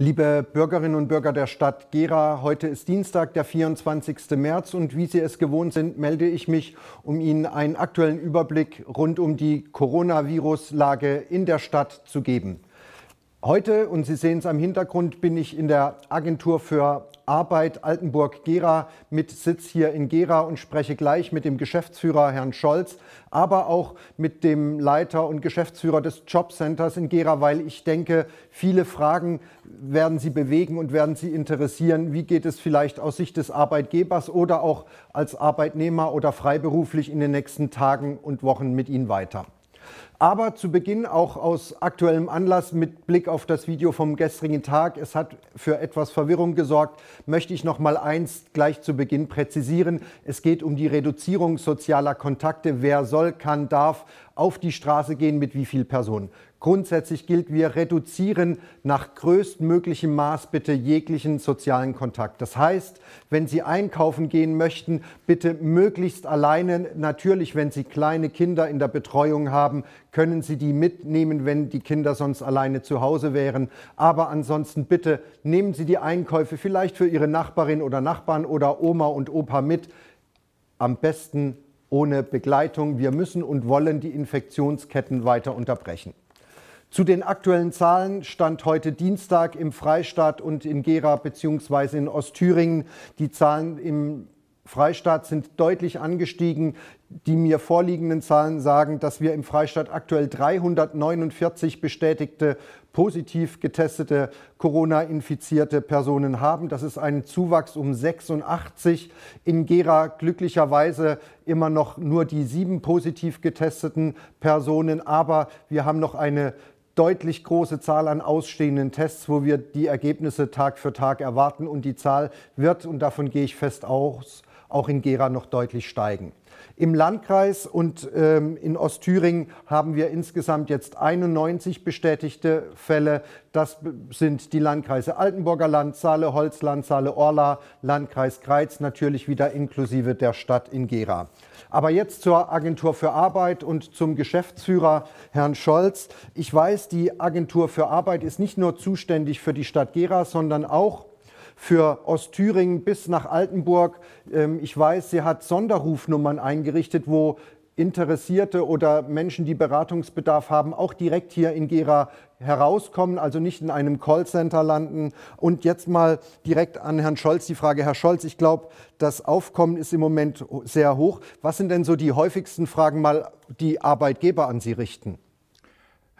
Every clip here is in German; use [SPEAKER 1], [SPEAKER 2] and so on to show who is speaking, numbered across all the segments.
[SPEAKER 1] Liebe Bürgerinnen und Bürger der Stadt Gera, heute ist Dienstag, der 24. März und wie Sie es gewohnt sind, melde ich mich, um Ihnen einen aktuellen Überblick rund um die Coronavirus-Lage in der Stadt zu geben. Heute, und Sie sehen es am Hintergrund, bin ich in der Agentur für Arbeit Altenburg-Gera mit Sitz hier in Gera und spreche gleich mit dem Geschäftsführer Herrn Scholz, aber auch mit dem Leiter und Geschäftsführer des Jobcenters in Gera, weil ich denke, viele Fragen werden Sie bewegen und werden Sie interessieren. Wie geht es vielleicht aus Sicht des Arbeitgebers oder auch als Arbeitnehmer oder freiberuflich in den nächsten Tagen und Wochen mit Ihnen weiter? Aber zu Beginn auch aus aktuellem Anlass mit Blick auf das Video vom gestrigen Tag, es hat für etwas Verwirrung gesorgt, möchte ich noch mal eins gleich zu Beginn präzisieren. Es geht um die Reduzierung sozialer Kontakte. Wer soll, kann, darf auf die Straße gehen, mit wie vielen Personen. Grundsätzlich gilt, wir reduzieren nach größtmöglichem Maß bitte jeglichen sozialen Kontakt. Das heißt, wenn Sie einkaufen gehen möchten, bitte möglichst alleine. Natürlich, wenn Sie kleine Kinder in der Betreuung haben, können Sie die mitnehmen, wenn die Kinder sonst alleine zu Hause wären. Aber ansonsten bitte nehmen Sie die Einkäufe vielleicht für Ihre Nachbarin oder Nachbarn oder Oma und Opa mit. Am besten ohne Begleitung. Wir müssen und wollen die Infektionsketten weiter unterbrechen. Zu den aktuellen Zahlen stand heute Dienstag im Freistaat und in Gera bzw. in Ostthüringen. Die Zahlen im Freistaat sind deutlich angestiegen. Die mir vorliegenden Zahlen sagen, dass wir im Freistaat aktuell 349 bestätigte positiv getestete Corona-infizierte Personen haben. Das ist ein Zuwachs um 86. In Gera glücklicherweise immer noch nur die sieben positiv getesteten Personen. Aber wir haben noch eine deutlich große Zahl an ausstehenden Tests, wo wir die Ergebnisse Tag für Tag erwarten. Und die Zahl wird, und davon gehe ich fest aus, auch in Gera noch deutlich steigen. Im Landkreis und ähm, in Ostthüringen haben wir insgesamt jetzt 91 bestätigte Fälle. Das sind die Landkreise Altenburger Land, Saale, Holz, Land, Saale, Orla, Landkreis Greiz, natürlich wieder inklusive der Stadt in Gera. Aber jetzt zur Agentur für Arbeit und zum Geschäftsführer Herrn Scholz. Ich weiß, die Agentur für Arbeit ist nicht nur zuständig für die Stadt Gera, sondern auch für Ostthüringen bis nach Altenburg. Ähm, ich weiß, sie hat Sonderrufnummern eingerichtet, wo Interessierte oder Menschen, die Beratungsbedarf haben, auch direkt hier in Gera herauskommen, also nicht in einem Callcenter landen. Und jetzt mal direkt an Herrn Scholz die Frage. Herr Scholz, ich glaube, das Aufkommen ist im Moment sehr hoch. Was sind denn so die häufigsten Fragen mal, die Arbeitgeber an Sie richten?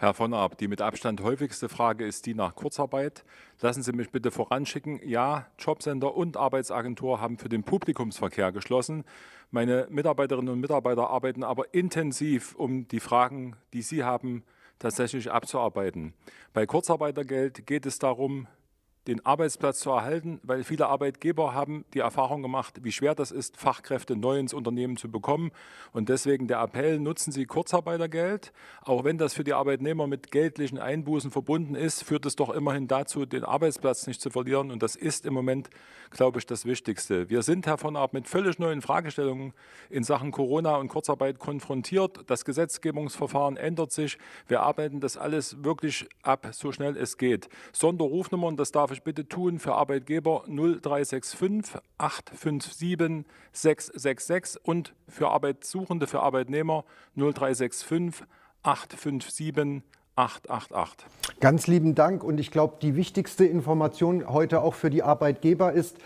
[SPEAKER 2] Herr von Ab, die mit Abstand häufigste Frage ist die nach Kurzarbeit. Lassen Sie mich bitte voranschicken. Ja, Jobcenter und Arbeitsagentur haben für den Publikumsverkehr geschlossen. Meine Mitarbeiterinnen und Mitarbeiter arbeiten aber intensiv, um die Fragen, die Sie haben, tatsächlich abzuarbeiten. Bei Kurzarbeitergeld geht es darum, den Arbeitsplatz zu erhalten, weil viele Arbeitgeber haben die Erfahrung gemacht, wie schwer das ist, Fachkräfte neu ins Unternehmen zu bekommen. Und deswegen der Appell, nutzen Sie Kurzarbeitergeld. Auch wenn das für die Arbeitnehmer mit geldlichen Einbußen verbunden ist, führt es doch immerhin dazu, den Arbeitsplatz nicht zu verlieren. Und das ist im Moment, glaube ich, das Wichtigste. Wir sind, Herr von Arp, mit völlig neuen Fragestellungen in Sachen Corona und Kurzarbeit konfrontiert. Das Gesetzgebungsverfahren ändert sich. Wir arbeiten das alles wirklich ab, so schnell es geht. Sonderrufnummern, das darf ich ich bitte tun für Arbeitgeber 0365 857 666 und für Arbeitssuchende, für Arbeitnehmer 0365 857 888.
[SPEAKER 1] Ganz lieben Dank und ich glaube, die wichtigste Information heute auch für die Arbeitgeber ist,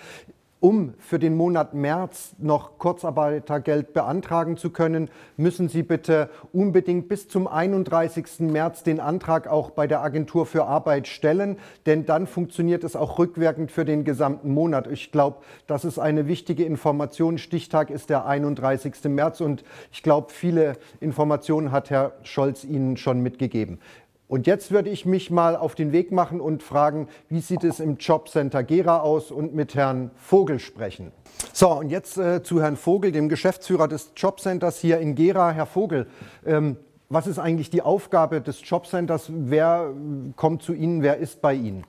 [SPEAKER 1] um für den Monat März noch Kurzarbeitergeld beantragen zu können, müssen Sie bitte unbedingt bis zum 31. März den Antrag auch bei der Agentur für Arbeit stellen, denn dann funktioniert es auch rückwirkend für den gesamten Monat. Ich glaube, das ist eine wichtige Information. Stichtag ist der 31. März und ich glaube, viele Informationen hat Herr Scholz Ihnen schon mitgegeben. Und jetzt würde ich mich mal auf den Weg machen und fragen, wie sieht es im Jobcenter Gera aus und mit Herrn Vogel sprechen. So, und jetzt äh, zu Herrn Vogel, dem Geschäftsführer des Jobcenters hier in Gera. Herr Vogel, ähm, was ist eigentlich die Aufgabe des Jobcenters? Wer äh, kommt zu Ihnen? Wer ist bei Ihnen?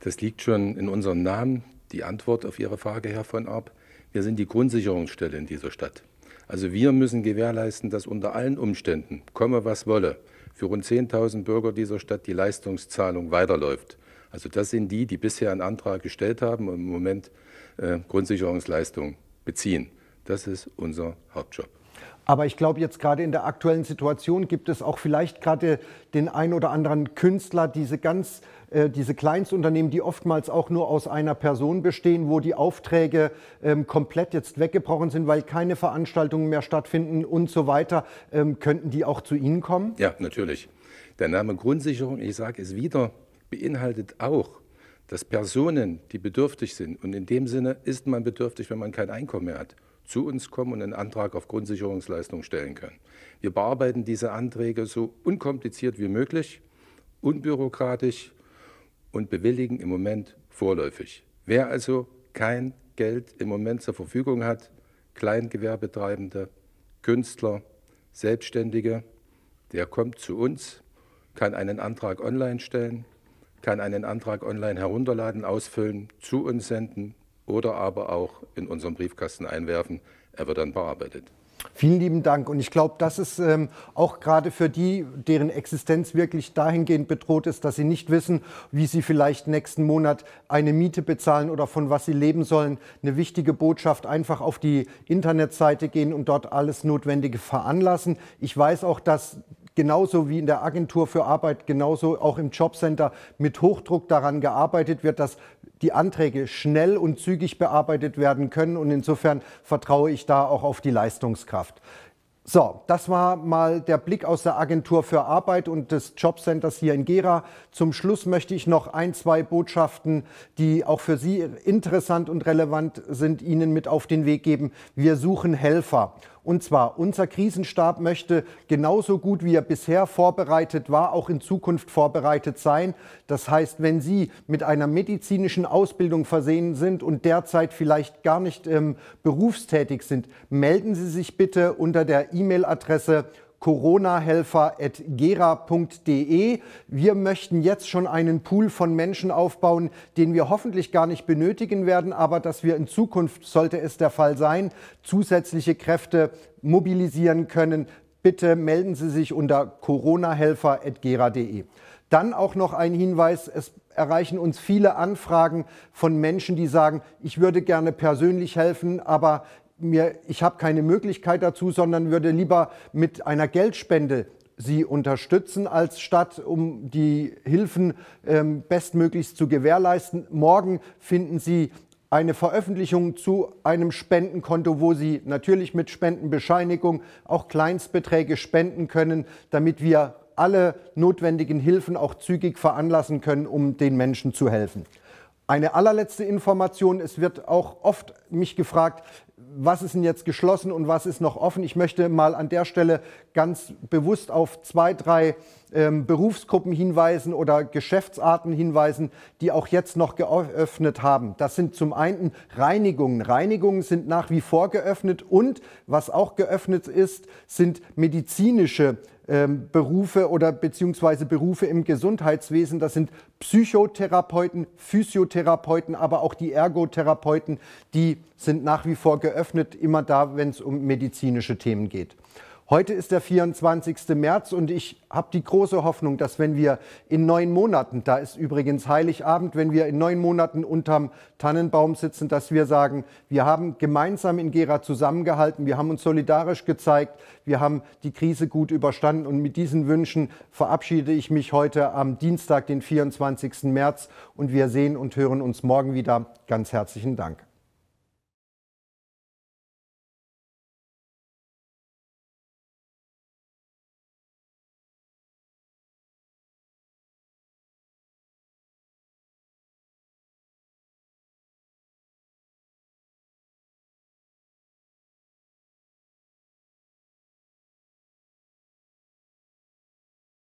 [SPEAKER 3] Das liegt schon in unserem Namen, die Antwort auf Ihre Frage, Herr von Arp. Wir sind die Grundsicherungsstelle in dieser Stadt. Also wir müssen gewährleisten, dass unter allen Umständen, komme was wolle, für rund 10.000 Bürger dieser Stadt die Leistungszahlung weiterläuft. Also das sind die, die bisher einen Antrag gestellt haben und im Moment äh, Grundsicherungsleistungen beziehen. Das ist unser Hauptjob.
[SPEAKER 1] Aber ich glaube, jetzt gerade in der aktuellen Situation gibt es auch vielleicht gerade den ein oder anderen Künstler, diese ganz, äh, diese Kleinstunternehmen, die oftmals auch nur aus einer Person bestehen, wo die Aufträge ähm, komplett jetzt weggebrochen sind, weil keine Veranstaltungen mehr stattfinden und so weiter. Ähm, könnten die auch zu Ihnen kommen?
[SPEAKER 3] Ja, natürlich. Der Name Grundsicherung, ich sage es wieder, beinhaltet auch dass Personen, die bedürftig sind, und in dem Sinne ist man bedürftig, wenn man kein Einkommen mehr hat, zu uns kommen und einen Antrag auf Grundsicherungsleistung stellen können. Wir bearbeiten diese Anträge so unkompliziert wie möglich, unbürokratisch und bewilligen im Moment vorläufig. Wer also kein Geld im Moment zur Verfügung hat, Kleingewerbetreibende, Künstler, Selbstständige, der kommt zu uns, kann einen Antrag online stellen, kann einen Antrag online herunterladen, ausfüllen, zu uns senden, oder aber auch in unseren Briefkasten einwerfen. Er wird dann bearbeitet.
[SPEAKER 1] Vielen lieben Dank. Und ich glaube, das ist ähm, auch gerade für die, deren Existenz wirklich dahingehend bedroht ist, dass sie nicht wissen, wie sie vielleicht nächsten Monat eine Miete bezahlen oder von was sie leben sollen, eine wichtige Botschaft. Einfach auf die Internetseite gehen und dort alles Notwendige veranlassen. Ich weiß auch, dass genauso wie in der Agentur für Arbeit, genauso auch im Jobcenter mit Hochdruck daran gearbeitet wird, dass die Anträge schnell und zügig bearbeitet werden können. Und insofern vertraue ich da auch auf die Leistungskraft. So, das war mal der Blick aus der Agentur für Arbeit und des Jobcenters hier in Gera. Zum Schluss möchte ich noch ein, zwei Botschaften, die auch für Sie interessant und relevant sind, Ihnen mit auf den Weg geben. Wir suchen Helfer. Und zwar, unser Krisenstab möchte genauso gut, wie er bisher vorbereitet war, auch in Zukunft vorbereitet sein. Das heißt, wenn Sie mit einer medizinischen Ausbildung versehen sind und derzeit vielleicht gar nicht ähm, berufstätig sind, melden Sie sich bitte unter der E-Mail-Adresse coronahelfer.gera.de. Wir möchten jetzt schon einen Pool von Menschen aufbauen, den wir hoffentlich gar nicht benötigen werden, aber dass wir in Zukunft, sollte es der Fall sein, zusätzliche Kräfte mobilisieren können. Bitte melden Sie sich unter coronahelfer.gera.de. Dann auch noch ein Hinweis, es erreichen uns viele Anfragen von Menschen, die sagen, ich würde gerne persönlich helfen, aber mir, ich habe keine Möglichkeit dazu, sondern würde lieber mit einer Geldspende sie unterstützen als statt um die Hilfen ähm, bestmöglichst zu gewährleisten. Morgen finden Sie eine Veröffentlichung zu einem Spendenkonto, wo Sie natürlich mit Spendenbescheinigung auch Kleinstbeträge spenden können, damit wir alle notwendigen Hilfen auch zügig veranlassen können, um den Menschen zu helfen. Eine allerletzte Information, es wird auch oft mich gefragt, was ist denn jetzt geschlossen und was ist noch offen. Ich möchte mal an der Stelle ganz bewusst auf zwei, drei ähm, Berufsgruppen hinweisen oder Geschäftsarten hinweisen, die auch jetzt noch geöffnet haben. Das sind zum einen Reinigungen. Reinigungen sind nach wie vor geöffnet und was auch geöffnet ist, sind medizinische ähm, Berufe oder beziehungsweise Berufe im Gesundheitswesen. Das sind Psychotherapeuten, Physiotherapeuten, aber auch die Ergotherapeuten, die sind nach wie vor geöffnet, immer da, wenn es um medizinische Themen geht. Heute ist der 24. März und ich habe die große Hoffnung, dass wenn wir in neun Monaten, da ist übrigens Heiligabend, wenn wir in neun Monaten unterm Tannenbaum sitzen, dass wir sagen, wir haben gemeinsam in Gera zusammengehalten, wir haben uns solidarisch gezeigt, wir haben die Krise gut überstanden und mit diesen Wünschen verabschiede ich mich heute am Dienstag, den 24. März
[SPEAKER 2] und wir sehen und hören uns morgen wieder. Ganz herzlichen Dank.